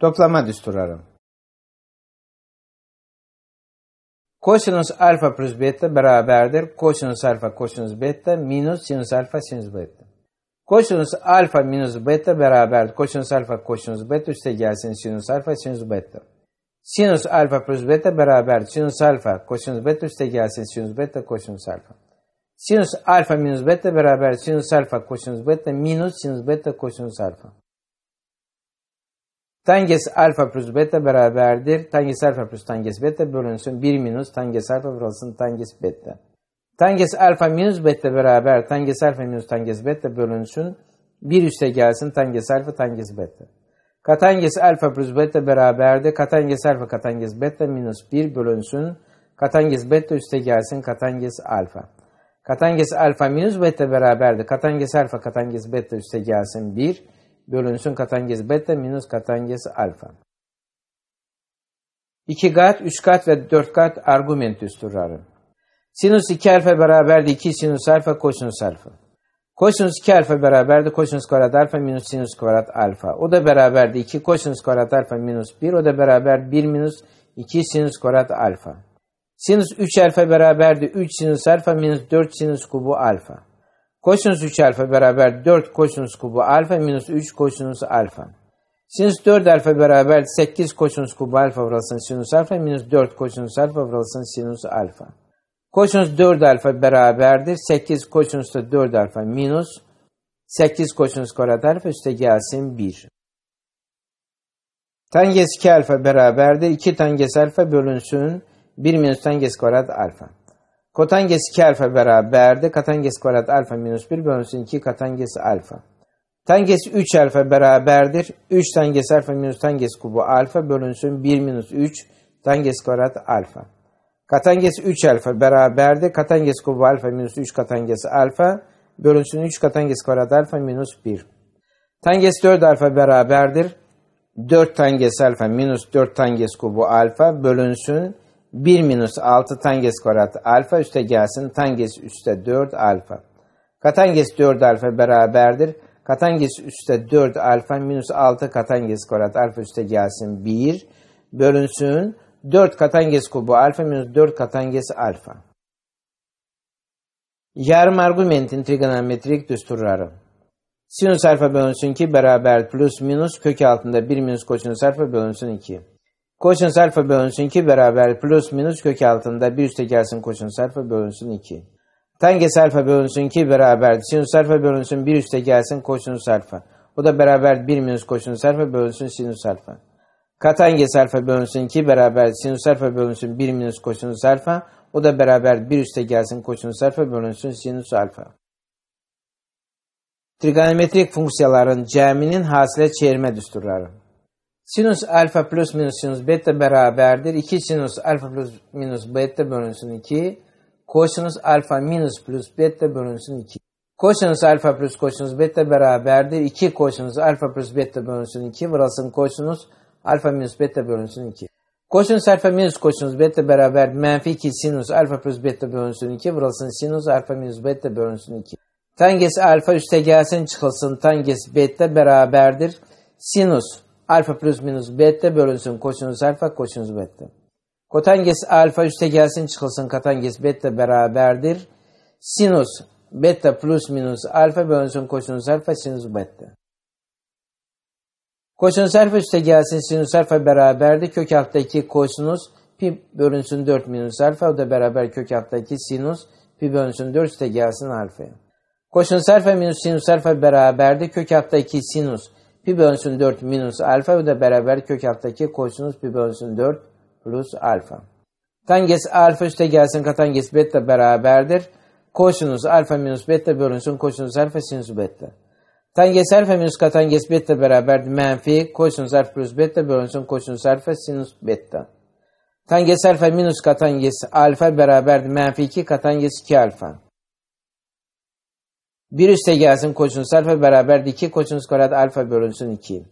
Toplama düsturları. Kosinüs alfa plus beta beraberdir. Kosinüs alfa kosinüs beta minus sinus alfa sinus beta. Kosinüs alfa minus beta beraberdir. Kosinüs alfa kosinüs beta üste gelsin sinus alfa sinus beta. Sinus alfa plus beta beraber Sinus alfa kosinüs beta üste gelsin sinus beta kosinüs alfa. Sinus alfa minus beta beraber Sinus alfa kosinüs beta minus sinus beta kosinüs alfa. Tanges alfa plus beta beraberdir. Tanges alfa plus tanges beta bölünsün 1 minus tanges alfa burasının tanges beta. Tanges alfa minus beta beraber tanges alfa minus tanges beta bölünsün 1 üste gelsin tanges alfa tanges beta. Katanges alfa plus beta beraberdir. Katanges alfa katanges beta minus 1 bölünsün katanges beta üste gelsin katanges alfa. Katanges alfa minus beta beraberdir. Katanges alfa katanges beta üste gelsin 1 bölünsün katangesi beta minus katangesi alfa. İki kat, üç kat ve dört kat argument türarı. Sinüs 2 alfa beraberdi 2 sinüs alfa kosinüs alfa. Kosinüs 2 alfa beraberdi kosinüs kvadrat alfa minus sinüs kvadrat alfa. O da beraberdi 2 kosinüs kvadrat alfa minus 1. O da beraber 1 minus 2 sinüs kvadrat alfa. Sinüs 3 alfa beraberdi 3 sinüs alfa minus 4 sinüs kubu alfa. Kosinüs 3 alfa beraber 4 kosinüs kubu alfa minus 3 kosinüs alfa. Sinüs 4 alfa beraber 8 kosinüs kubu alfa vuralsın sinüs alfa minus 4 kosinüs alfa vuralsın sinüs alfa. Kosinüs 4 alfa beraberdir. 8 kosinüs de 4 alfa minus 8 kosinüs karat alfa üstte gelsin 1. Tangens 2 alfa beraberdir. 2 tangens alfa bölünsün 1 minus tangens karat alfa. Kotanges 2 alfa beraberdi. Katanges kvadrat alfa minus 1 bölünsün 2 katanges alfa. Tanges 3 alfa beraberdir. 3 tanges alfa minus tanges kubu alfa bölünsün 1 minus 3 tanges kvadrat alfa. Katanges 3 alfa beraberdi. Katanges kubu alfa minus 3 katanges alfa bölünsün 3 katanges kvadrat alfa minus 1. Tanges 4 alfa beraberdir. 4 tanges alfa minus 4 tanges kubu alfa bölünsün 1 minus 6 tanges koratı alfa üste gelsin. Tanges üste 4 alfa. Katanges 4 alfa beraberdir. Katanges üste 4 alfa minus 6 katanges korat alfa üste gelsin 1 bölünsün 4 katanges kubu alfa minus 4 katanges alfa. Yarım argumentin trigonometrik düsturları. Sinüs alfa bölünsün 2 beraber plus minus kök altında 1 minus kosinüs alfa bölünsün 2. Kosinüs alfa bölünsün 2 beraber plus minus kök altında bir üste gelsin kosinüs alfa bölünsün 2. Tangens alfa bölünsün 2 beraber sinüs alfa bölünsün bir üste gelsin kosinüs alfa. Bu da beraber 1 minus kosinüs alfa bölünsün sinüs alfa. Katangens alfa bölünsün 2 beraber sinüs alfa bölünsün 1 minus kosinüs alfa. O da beraber bir üste gelsin kosinüs alfa bölünsün sinüs alfa. Trigonometrik funksiyaların ceminin hasile çevirme düsturları. Sinüs alfa plus minus sinüs beta beraberdir. 2 sinüs alfa plus minus beta bölünsün 2. Kosinüs alfa minus plus beta bölünsün 2. Kosinüs alfa plus kosinüs beta beraberdir. 2 kosinüs alfa plus beta bölünsün 2. Burası kosinüs alfa minus beta bölünsün 2. Kosinüs alfa minus kosinüs beta beraber menfi 2 sinüs alfa plus beta bölünsün 2. Burası sinüs alfa minus beta bölünsün 2. Tangens alfa üste gelsin çıkılsın. tangens beta beraberdir. Sinüs Alfa plus minus beta bölünsün kosinüs alfa kosinüs beta. Kotanges alfa üste gelsin çıkılsın katanges beta beraberdir. Sinüs beta plus minus alfa bölünsün kosinüs alfa sinüs beta. Kosinüs alfa üste gelsin sinüs alfa beraberdir. Kök alttaki kosinüs pi bölünsün 4 minus alfa o da beraber kök alttaki sinüs pi bölünsün 4 üste gelsin alfa. Kosinüs alfa minus sinüs alfa beraberdir. Kök alttaki sinüs pi bölünsün 4 minus alfa ve de beraber kök alttaki kosinüs pi bölünsün 4 plus alfa. Tangens alfa üste gelsin katangens beta beraberdir. Kosinüs alfa minus beta bölünsün kosinüs alfa sinüs beta. Tangens alfa minus katangens beta beraberdir. Menfi kosinüs alfa plus beta bölünsün kosinüs alfa sinüs beta. Tangens alfa minus katangens alfa beraberdir. Menfi 2 katangens 2 alfa. 1 üste gelsin kosinüs alfa beraber 2 kosinüs kolat alfa bölünsün 2.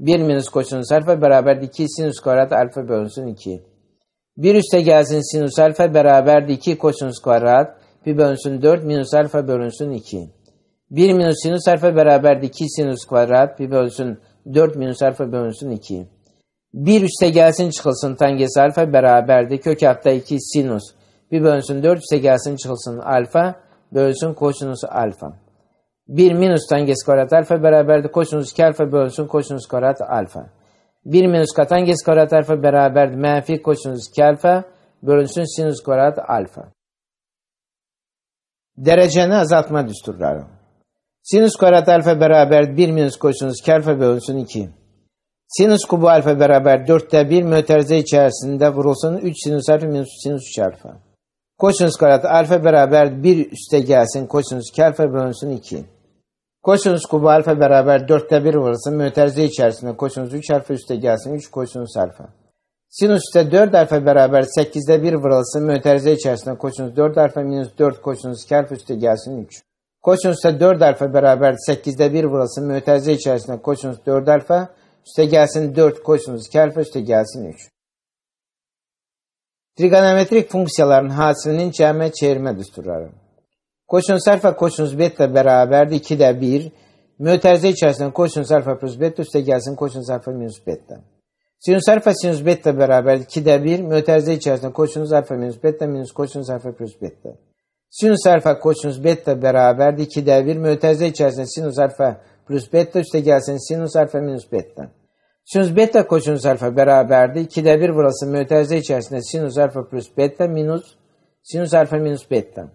1 minus kosinüs alfa beraber 2 sinüs kolat alfa bölünsün 2. 1 üste gelsin sinüs alfa beraber 2 kosinüs kolat pi bölünsün 4 minus alfa bölünsün 2. 1 minus sinüs alfa beraber 2 sinüs kvadrat pi bölünsün 4 minus alfa bölünsün 2. 1 üste gelsin çıkılsın tangesi alfa beraber beraberdi kök altta 2 sinüs pi bölünsün 4 üste gelsin çıkılsın alfa bölünsün kosinüs alfa. 1 minus tangens kvadrat alfa beraberdi kosinüs k alfa bölünsün kosinüs kvadrat alfa. 1 minus katangens kvadrat alfa beraberdi menfi kosinüs k alfa bölünsün sinus kvadrat alfa. Dereceni azaltma düsturları. Sinus kvadrat alfa beraber 1 minus kosinüs k alfa bölünsün 2. Sinüs kubu alfa beraber 4'te 1 möterize içerisinde vurulsun 3 sinüs alfa minus sinüs 3 alfa. Kosinüs karat alfa beraber 1 üste gelsin. Kosinüs kelfa bölünsün 2. Kosinüs kubu alfa beraber 4'te 1 varılsın. Müterzi içerisinde kosinüs 3 alfa üste gelsin. 3 kosinüs alfa. Sinüs de 4 alfa beraber 8'de 1 varılsın. Müterzi içerisinde kosinüs 4 alfa minus 4 kosinüs kelfa üste gelsin. 3. Kosinüs de 4 alfa beraber 8'de 1 varılsın. Müterzi içerisinde kosinüs 4 alfa üste gelsin 4 kosinüs kelfa üste gelsin 3. Trigonometrik funksiyaların hasilinin cəmə çevirmə düsturları. Kosinus alfa kosinus beta bərabərdir 2-də 1. Mötərizə içərisində kosinus alfa plus beta üstə gəlsin kosinus alfa minus beta. Sinus alfa sinus beta bərabərdir 2-də 1. Mötərizə içərisində kosinus alfa minus beta minus kosinus alfa plus beta. Sinus alfa kosinus beta bərabərdir 2-də 1. Mötərizə içərisində sinus alfa plus beta üstə gəlsin sinus alfa minus beta. Sinüs beta kosinüs alfa beraberdi. 2'de 1 burası müteze içerisinde sinüs alfa plus beta minus sinüs alfa minus beta.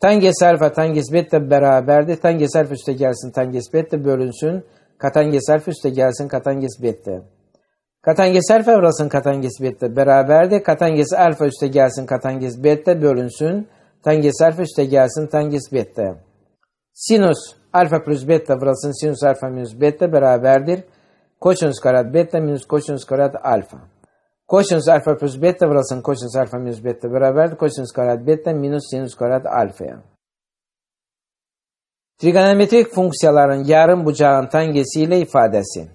Tangens alfa tangens beta beraberdi. Tangens alfa üste gelsin tangens beta bölünsün. Katanges alfa üste gelsin katanges beta. Katanges alfa burasın katanges beta beraberdi. Katanges alfa üste gelsin katanges beta bölünsün. tangens alfa üste gelsin tangens beta. Sinüs Alfa plus beta burasının sinüs alfa minus beta beraberdir. Kosinüs karat beta minus kosinüs karat alfa. Kosinüs alfa plus beta burasının kosinüs alfa minus beta beraberdir. Kosinüs karat beta minus sinüs karat alfaya. Trigonometrik funksiyaların yarım bucağın tangesiyle ifadesi.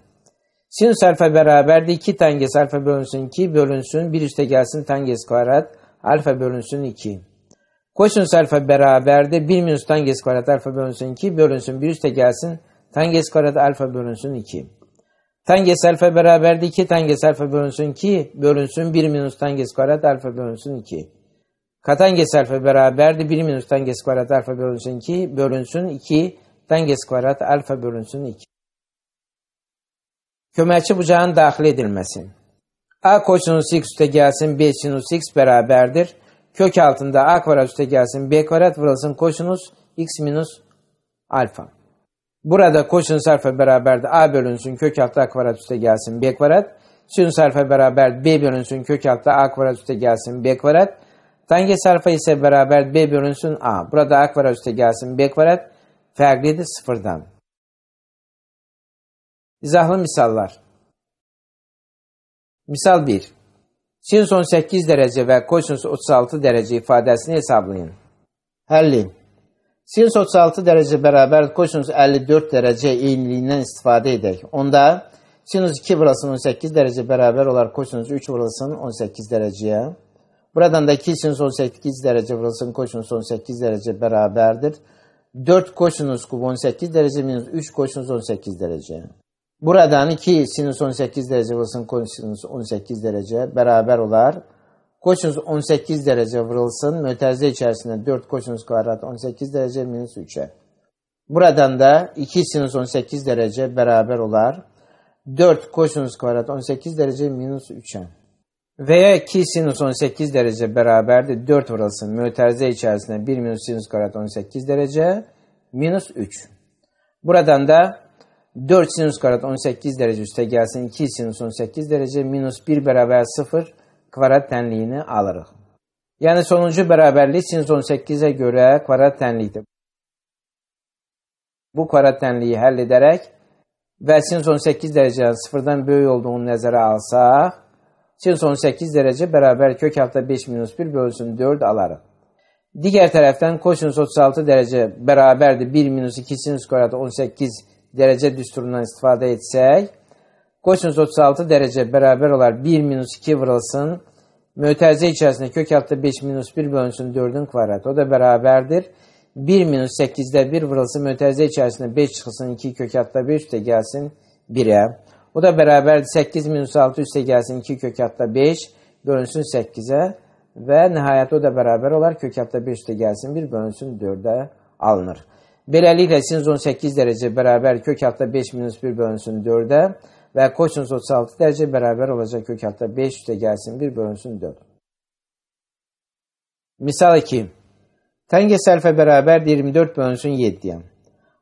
Sinüs alfa beraberdi 2 tangesi alfa bölünsün 2 bölünsün 1 üste gelsin tangesi karat alfa bölünsün 2. Kosinüs alfa beraber de 1 minus tangens kvarat alfa bölünsün 2 bölünsün bir üste gelsin. Tangens kvarat alfa bölünsün 2. Tangens alfa beraber de 2 tangens alfa bölünsün 2 bölünsün 1 minus tangens kvarat alfa bölünsün 2. Katanges alfa beraber de 1 minus tangens kvarat alfa bölünsün 2 bölünsün 2 tangens kvarat alfa bölünsün 2. Kömelçi bucağın dahil edilmesi. A kosinüs x üste gelsin b sinüs x beraberdir. Kök altında A kvadrat üste gelsin. B kvadrat vurulsun. Kosinüs x minus alfa. Burada kosinüs alfa beraber de A bölünsün. Kök altı A kvadrat üste gelsin. B kvadrat. Sinüs alfa beraber B bölünsün. Kök altı A kvadrat üste gelsin. B kvadrat. Tangens alfa ise beraber B bölünsün A. Burada A kvadrat üste gelsin. B kvadrat. Farklıydı sıfırdan. İzahlı misallar. Misal 1. Sinson 8 dərəcə və Kosinus 36 dərəcə ifadəsini hesablayın. Həlli Sinus 36 dərəcə bərabər kosinus 54 dərəcə eynilikdən istifadə edək. Onda sinus 2 vurulsun 18 dərəcə bərabər olar kosinus 3 vurulsun 18 dərəcəyə. Buradan da 2 sinus 18 dərəcə vurulsun kosinus 18 dərəcə bərabərdir. 4 kosinus kubu 18 dərəcə minus 3 kosinus 18 dərəcə. Buradan 2 sinüs 18 derece Wilson kosinüs 18 derece beraber olar. Kosinüs 18 derece Wilson mötezde içerisinde 4 kosinüs kvadrat 18 derece minus 3'e. Buradan da 2 sinüs 18 derece beraber olar. 4 kosinüs kvadrat 18 derece minus 3'e. Veya 2 sinüs 18 derece beraber de 4 Wilson mötezde içerisinde 1 minus sinüs kvadrat 18 derece minus 3. Buradan da 4 sinüs karat 18 derece üste gelsin 2 sinüs 18 derece minus 1 beraber 0 kvadrat tənliyini alırıq. Yəni sonuncu bərabərlik sinüs 18-ə görə kvadrat tənlikdir. Bu kvadrat tənliyi həll edərək və sinüs 18 dərəcənin sıfırdan böyük olduğunu nəzərə alsaq, sinüs 18 dərəcə bərabər kök hafta 5 minus 1 bölünsün 4 alarıq. Digər tərəfdən kosinüs 36 dərəcə bərabərdir 1 minus 2 sinüs kvadratı 18 dərəcə düsturundan istifadə etsək, qosinus 36 dərəcə bərabər olar 1 minus 2 vırılsın, mötəzə içərisində kök altı 5 minus 1 bölünsün 4-ün kvadratı, o da bərabərdir. 1 minus 8-də 1 vırılsın, mötəzə içərisində 5 çıxılsın, 2 kök altı 5 üstə gəlsin 1-ə. O da bərabərdir 8 minus 6 üstə gəlsin 2 kök altı 5 bölünsün 8-ə və nəhayət o da bərabər olar kök altı 5 üstə gəlsin 1 bölünsün 4-ə alınır. Beləliklə sinüs 18 derece beraber kök altda 5 minus 1 bölünsün 4 ve və kosinüs 36 derece beraber olacak kök altda 5 üstə gəlsin 1 bölünsün 4. Misal 2. Təngəs alfa beraber 24 bölünsün 7-yə.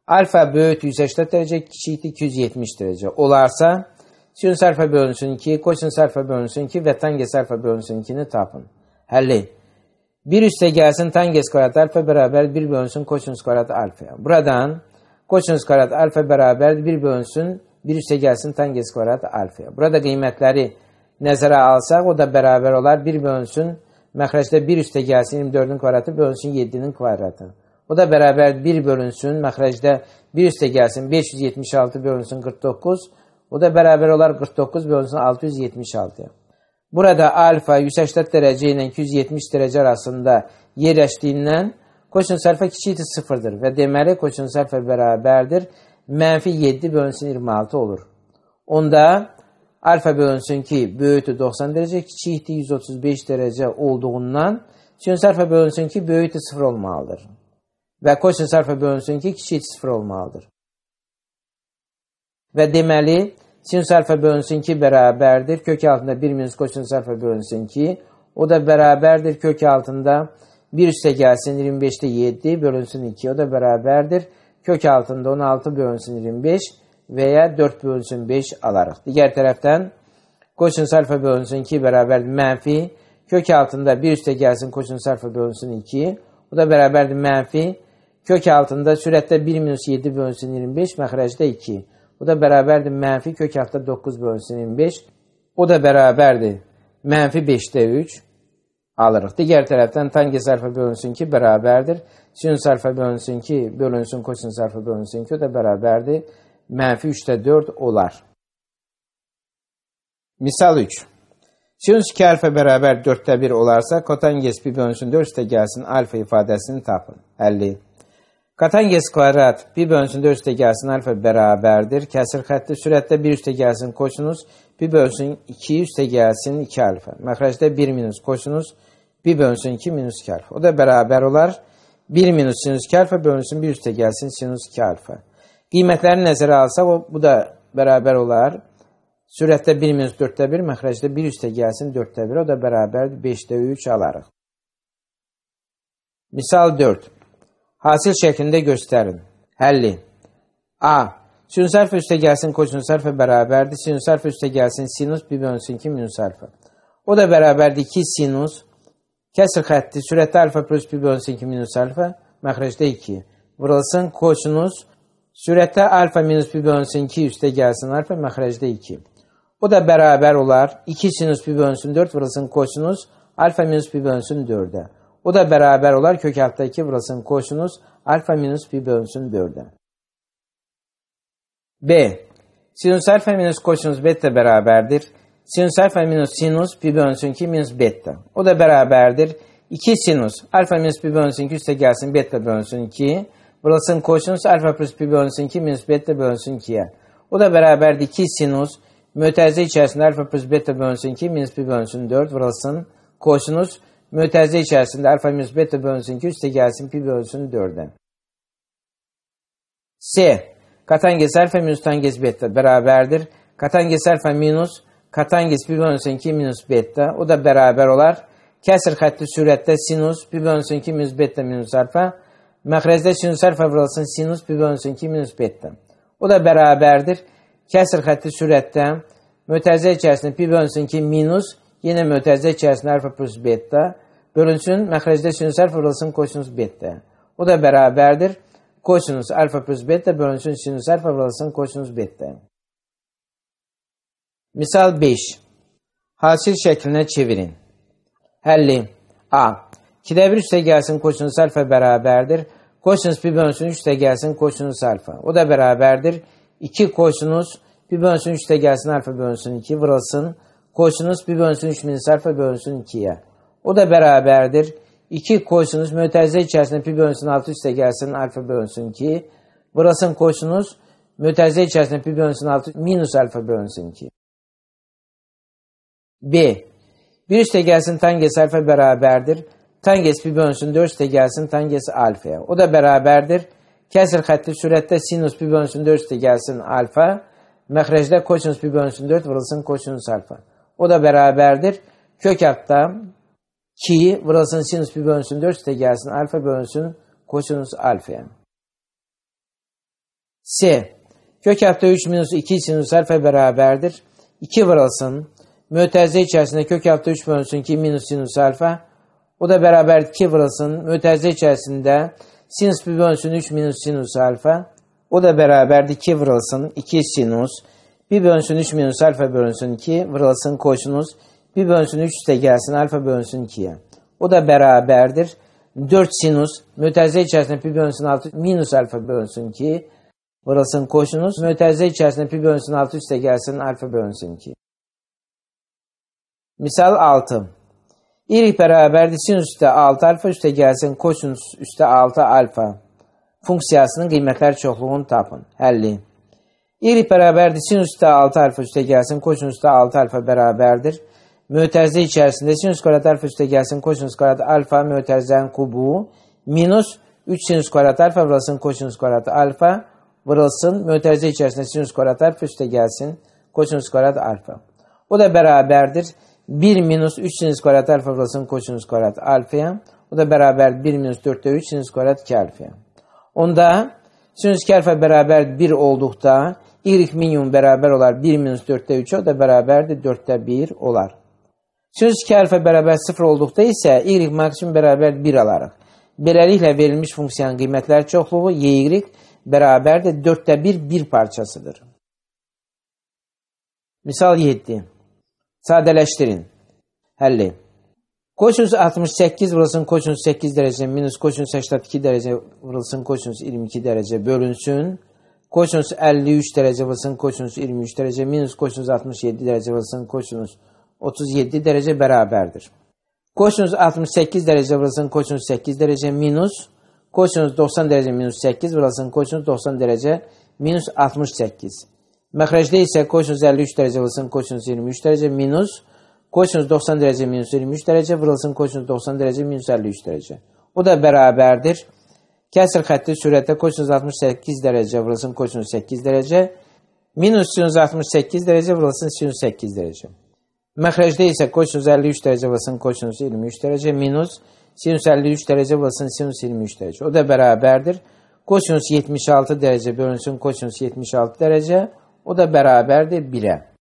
Alfa böyük 180 derece, kiçikdir 270 derece Olarsa sinüs alfa bölünsün 2, kosinüs alfa bölünsün 2 ve tangens alfa bölünsün 2'ni tapın. Həll 1 üste gelsin tangens karat alfa beraber 1 bölünsün kosinüs karat alfaya. Buradan kosinüs karat alfa beraber 1 bölünsün 1 üste gelsin tangens karat alfaya. Burada kıymetleri nezere alsak o da beraber olar 1 bölünsün mehreçte 1 üste gelsin 24'ün kvadratı bölünsün 7'nin kvadratı. O da beraber 1 bölünsün mehreçte 1 üste gelsin 576 bölünsün 49 o da beraber olar 49 bölünsün 676. Burada alfa 180 dərəcə ilə 270 dərəcə arasında yerləşdiyindən kosin sərfə kiçikdir sıfırdır və deməli kosin sərfə bərabərdir mənfi 7 bölünsün 26 olur. Onda alfa bölünsün ki, böyükdür 90 dərəcə, kiçikdir 135 dərəcə olduğundan sin sərfə bölünsün ki, böyükdür 0 olmalıdır. Və kosin sərfə bölünsün ki, kiçikdir 0 olmalıdır. Və deməli sinsel bölünsün ki beraberdir. Kök altında 1 minus kosinsel bölünsün ki o da beraberdir. Kök altında 1 üste gelsin 25'te 7 bölünsün 2 o da beraberdir. Kök altında 16 bölünsün 25 veya 4 bölünsün 5 alarak. Diğer taraftan kosin sərfə bölünsün ki bərabərdir mənfi. Kök altında 1 üstə gelsin kosin sərfə bölünsün 2. o da beraberdir mənfi. Kök altında sürətdə 1 minus 7 bölünsün 25, məxrəcdə 2. Bu da bərabərdir mənfi kök hafta 9 bölünsün 5. O da bərabərdir mənfi 5-də 3 alırıq. Digər tərəfdən tangis alfa bölünsün ki, bərabərdir. Sinus alfa bölünsün ki, bölünsün kosinus alfa bölünsün ki, o da bərabərdir. Mənfi 3-də 4 olar. Misal 3. Sinus 2 alfa bərabər 4-də 1 olarsa, kotangis 1 bölünsün 4 üstə gəlsin alfa ifadəsini tapın. 50. Katanyes kvadrat bir bölünsündə üst təkəsinin alfa bərabərdir. Kəsir xətti sürətdə bir üst təkəsinin kosinus bir bölünsün 2 üst təkəsinin 2 alfa. Məxrəcdə 1 minus kosinus bir bölünsün 2 minus 2 alfa. O da bərabər olar 1 minus sinus 2 alfa bölünsün bir üst təkəsinin sinus 2 alfa. Qiymətləri nəzərə alsaq o bu da bərabər olar. Sürətdə 1 minus 4-də 1, məxrəcdə 1 üst təkəsinin 4-də 1, o da bərabərdir 5-də 3 alarıq. Misal 4. Hasil şeklinde gösterin. Helli. A. Sinüs harfi üste gelsin kosinüs harfi beraberdi. Sinüs harfi üste gelsin sinüs bir bölünsün ki minüs harfi. O da beraberdi 2 sinüs. Kesir hatti sürette alfa plus bir bölünsün ki minüs alfa. Mehreçte 2. Vurulsun kosinüs. Sürette alfa minüs bir bölünsün 2 üste gelsin alfa. Mehreçte 2. O da beraber olar. 2 sinüs bir bölünsün 4 vurulsun kosinüs. Alfa minüs bir bölünsün 4'e. O da beraber olar kök altta 2 kosinus Alfa minus pi bölünsün 4'e. B. Sinüs alfa minus kosinus beta beraberdir. Sinüs alfa minus sinüs pi bölünsün 2 minus beta. O da beraberdir. 2 sinüs alfa minus pi bölünsün 2 üste gelsin beta bölünsün 2. Burasının kosinus alfa plus pi bölünsün 2 minus beta bölünsün 2'ye. O da beraberdir. 2 sinüs möteze içerisinde alfa plus beta bölünsün 2 minus pi bölünsün 4. Burasının kosinüs Müteze içerisinde alfa minus beta bölünsün 2 üstte gelsin pi bölünsün 4'e. C, Katangesi alfa minus tangesi beta beraberdir. Katangesi alfa minus katangesi pi bölünsün 2 minus beta o da beraber olar. Kesir hattı surette sinüs pi bölünsün 2 minus beta minus alfa. Mekrezde sinüs alfa vurulsun sinüs pi bölünsün 2 minus beta. O da beraberdir. Kesir hattı surette müteze içerisinde pi bölünsün 2 minus Yine mütezze içerisinde alfa plus beta. Bölünsün, mehrecde sinüs alfa bölünsün kosinus beta. O da beraberdir. kosinus alfa plus beta bölünsün sinüs alfa bölünsün kosinus beta. Misal 5. Hasil şekline çevirin. 50. A. 2'de 1 üste gelsin kosinüs alfa beraberdir. kosinus bir bölünsün 3 de gelsin alfa. O da beraberdir. 2 kosinus bir bölünsün 3 de alfa bölünsün 2 vırılsın kosinüs bir bölünsün 3 minisarf ve bölünsün 2'ye. O da beraberdir. 2 kosinüs mütezze içerisinde pi bölünsün 6 üste gelsin alfa bölünsün 2. Burasın kosinüs mütezze içerisinde pi bölünsün 6 minus alfa bölünsün 2. B. 1 üste gelsin tangens alfa beraberdir. Tangens pi bölünsün 4 üste gelsin tangens alfaya. O da beraberdir. Kesir katli surette sinüs pi bölünsün 4 üste gelsin alfa. Mehreçte kosinüs pi bölünsün 4 vurulsun kosinüs alfa. O da beraberdir. Kök hatta ki burasının sinüs bir bölünsün 4 de gelsin. Alfa bölünsün kosinüs alfa. S. Kök hafta 3 minus 2 sinüs alfa beraberdir. 2 varılsın. mütezze içerisinde kök hafta 3 bölünsün 2 minus sinüs alfa. O da beraber 2 varılsın. mütezze içerisinde sinüs bir bölünsün 3 minus sinüs alfa. O da beraber 2 varılsın 2 sinüs bir bölünsün 3 minus alfa bölünsün 2 vırlasın koysunuz. Bir bölünsün 3 üste gelsin alfa bölünsün 2'ye. O da beraberdir. 4 sinüs möteze içerisinde pi bölünsün 6 minus alfa bölünsün 2 vırlasın koysunuz. Möteze içerisinde pi bölünsün 6 üste gelsin alfa bölünsün 2. Misal 6. Y beraberdir sinüs üste 6 alfa üste gelsin kosinüs üste 6 alfa. Funksiyasının kıymetler çokluğunu tapın. Həlli. İri beraberdir. Sinüs de 6 alfa üste gelsin. Kosinüs de 6 alfa beraberdir. Mütezde içerisinde sinüs kare alfa üste gelsin. Kosinüs karat alfa mütezden kubu. Minus 3 sinüs kare alfa burasın. kosinus kare alfa burasın. Mütezde içerisinde sinüs kare alfa üste gelsin. Kosinüs karat alfa. O da beraberdir. 1 minus 3 sinüs karat alfa burasın. Kosinüs karat alfaya. O da beraber 1 minus 4'te 3 sinüs karat kelfaya. Onda sinüs kelfe beraber 1 oldukta İrik minimum bərabər olar 1 minus 4-də 3 o da bərabərdir 4-də 1 olar. Söz 2 hərfə bərabər 0 olduqda isə y maksimum bərabər 1 alarıq. Beləliklə verilmiş funksiyanın qiymətləri çoxluğu y bərabərdir 4-də 1 1 parçasıdır. Misal 7. Sadələşdirin. Həlli. Kosinüs 68 vurulsun kosinüs 8 dərəcə minus kosinüs 82 dərəcə vurulsun kosinüs 22 dərəcə bölünsün kosinüs 53 dərəcə vursun, kosinüs 23 dərəcə minus kosinüs 67 dərəcə vursun, kosinüs 37 dərəcə bərabərdir. Kosinüs 68 dərəcə vursun, kosinüs 8 dərəcə minus kosinüs 90 dərəcə minus 8 vursun, kosinüs 90 dərəcə minus 68. Məxrəcdə isə kosinüs 53 dərəcə vursun, kosinüs 23 dərəcə minus kosinüs 90 dərəcə minus 23 dərəcə vurulsun, kosinüs 90 dərəcə minus 53 dərəcə. O da bərabərdir Kəsir xətti sürətdə kosinus 68 dərəcə vurulsun kosinus 8 dərəcə, minus sinus 68 dərəcə vurulsun sinus 8 dərəcə. Məxrəcdə isə kosinus 53 dərəcə vurulsun kosinus 23 dərəcə minus sinus 53 dərəcə vurulsun sinus 23 dərəcə. O da bərabərdir. Kosinus 76 dərəcə bölünsün kosinus 76 dərəcə. O da bərabərdir 1-ə.